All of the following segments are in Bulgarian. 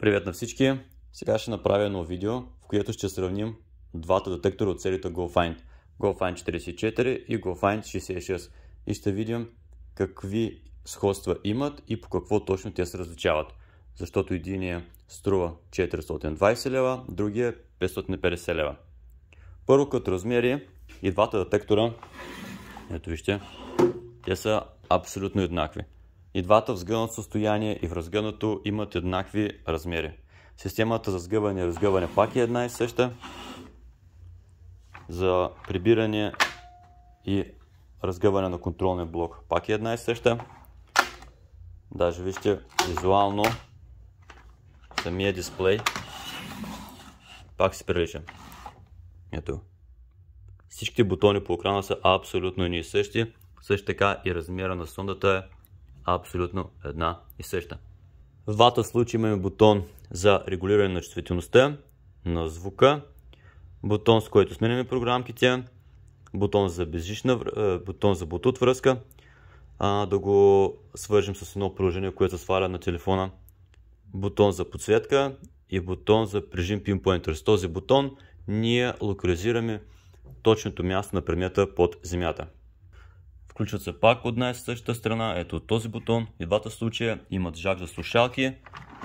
Привет на всички! Сега ще направя едно видео, в което ще сравним двата детектора от серията GoFind. GoFind 44 и GoFind 66 и ще видим какви сходства имат и по какво точно те се различават. Защото единия струва 420 лева, другия 550 е лева. Първо като размери и двата детектора, ето вижте, те са абсолютно еднакви. И двата в сгънато състояние и в разгънато имат еднакви размери. Системата за сгъване и разгъване пак е една и съща. За прибиране и разгъване на контролния блок пак е една и съща. Даже вижте визуално самия дисплей пак се прилича. Ето. Всичките бутони по екрана са абсолютно ни същи. Също така и размера на сондата е абсолютно една и съща. В двата случая имаме бутон за регулиране на чувствителността, на звука, бутон с който сменяме програмките, бутон за безжична, е, бутон за бутут връзка, а, да го свържим с едно приложение, което сваля на телефона, бутон за подсветка и бутон за прижим Pinpointer. С този бутон ние локализираме точното място на предмета под земята. Включват се пак от една и същата страна, ето от този бутон. И двата случая имат жак за слушалки.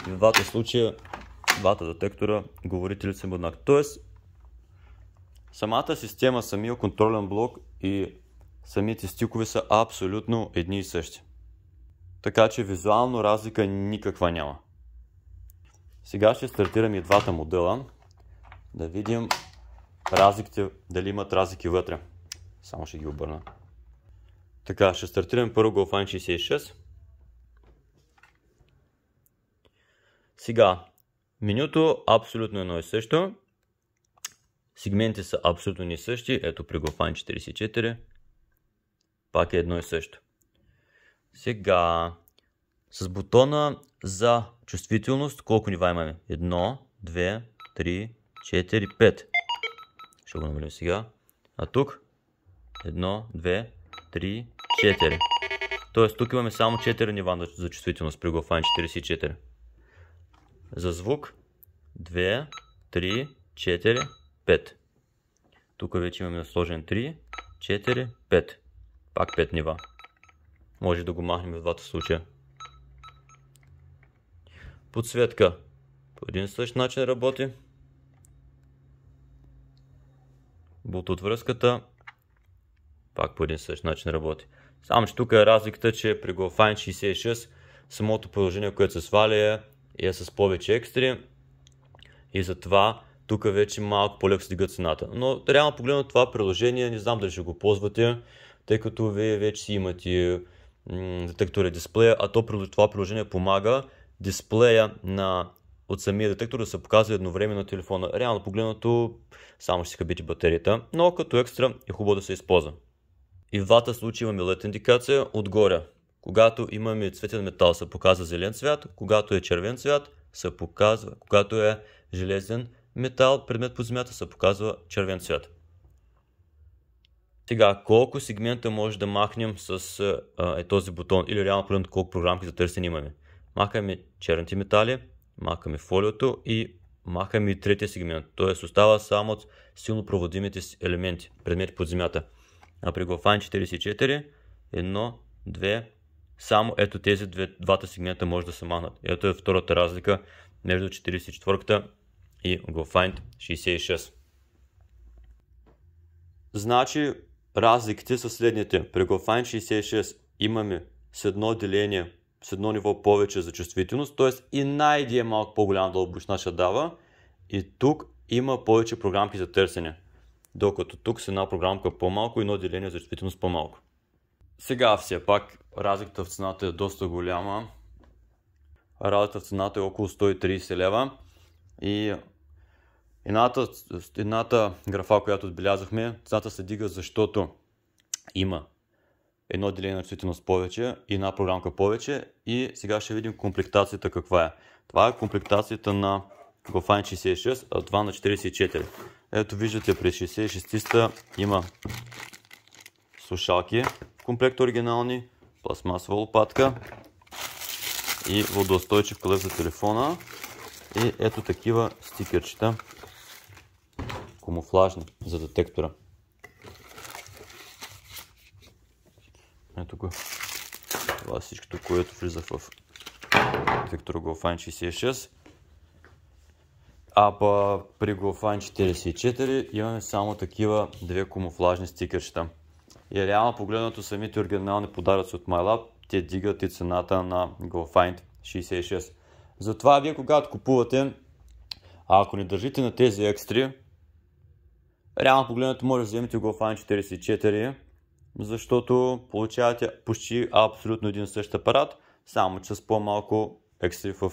И в двата случая, двата детектора, говорители са еднак. Тоест, самата система, самия контролен блок и самите стикове са абсолютно едни и същи. Така че визуално разлика никаква няма. Сега ще стартирам и двата модела, да видим разликите, дали имат разлики вътре. Само ще ги обърна. Така, ще стартирам първо Голфан 66. Сега, менюто абсолютно едно и също. Сегменти са абсолютно не същи. Ето при Голфан 44. Пак е едно и също. Сега, с бутона за чувствителност, колко нива имаме? Едно, две, три, четири, пет. Ще го намалим сега. А тук? Едно, две, три, 4. Тоест тук имаме само 4 нива за чувствителност при Голфайн 44. За звук 2, 3, 4, 5. Тук вече имаме сложен 3, 4, 5. Пак 5 нива. Може да го махнем в двата случая. Подсветка. По един същ начин работи. Бут от връзката пак по един същ начин работи. Само, че тук е разликата, че при GoFine 66 самото приложение, което се сваля е, е с повече екстри и затова тук вече малко по-леко се дига цената. Но реално погледно това приложение, не знам дали ще го ползвате, тъй като вие вече си имате детектора детектори дисплея, а то това приложение помага дисплея на от самия детектор да се показва едновременно на телефона. Реално погледнато само ще си хабите батерията, но като екстра е хубаво да се използва. И в двата случая имаме лед индикация отгоре. Когато имаме цветен метал, се показва зелен цвят, когато е червен цвят, се показва, когато е железен метал, предмет по земята, се показва червен цвят. Сега, колко сегмента може да махнем с а, е, този бутон или реално погледнато колко програмки за търсене имаме? Махаме черните метали, махаме фолиото и махаме и третия сегмент, т.е. остава само от силно проводимите елементи, предмети под земята. А при Глафан 44, едно, две, само ето тези две, двата сегмента може да се махнат. Ето е втората разлика между 44-та и GoFind 66. Значи разликите са следните. При GoFind 66 имаме с едно деление, с едно ниво повече за чувствителност, т.е. и най-дия е малко по-голяма дълбочина ще дава. И тук има повече програмки за търсене докато тук с една програмка по-малко и едно деление за чувствителност по-малко. Сега все пак разликата в цената е доста голяма. Разликата в цената е около 130 лева и едната, едната графа, която отбелязахме, цената се дига, защото има едно деление на чувствителност повече и една програмка повече. И сега ще видим комплектацията каква е. Това е комплектацията на Gofine 66, а това на 44. Ето виждате, през 66-та има слушалки в комплект оригинални, пластмасова лопатка и водоустойчив клев за телефона. И ето такива стикерчета, камуфлажни за детектора. Ето го. Това е всичкото, което влиза в детектора Golfine 66. А па при Голфан 44 имаме само такива две камуфлажни стикерчета. И реално погледнато самите оригинални подаръци от MyLab, те дигат и цената на GoFind 66. Затова вие когато купувате, а ако не държите на тези екстри, реално погледнато може да вземете GoFind 44, защото получавате почти абсолютно един същ апарат, само че с по-малко екстри в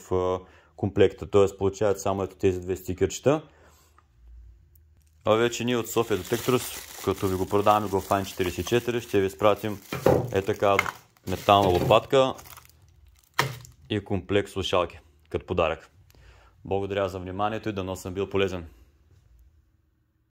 комплекта. Т.е. получават само ето тези две стикерчета. А вече ние от Sofia Detectors, като ви го продаваме го в Fine 44, ще ви изпратим е така метална лопатка и комплект слушалки като подарък. Благодаря за вниманието и да съм бил полезен.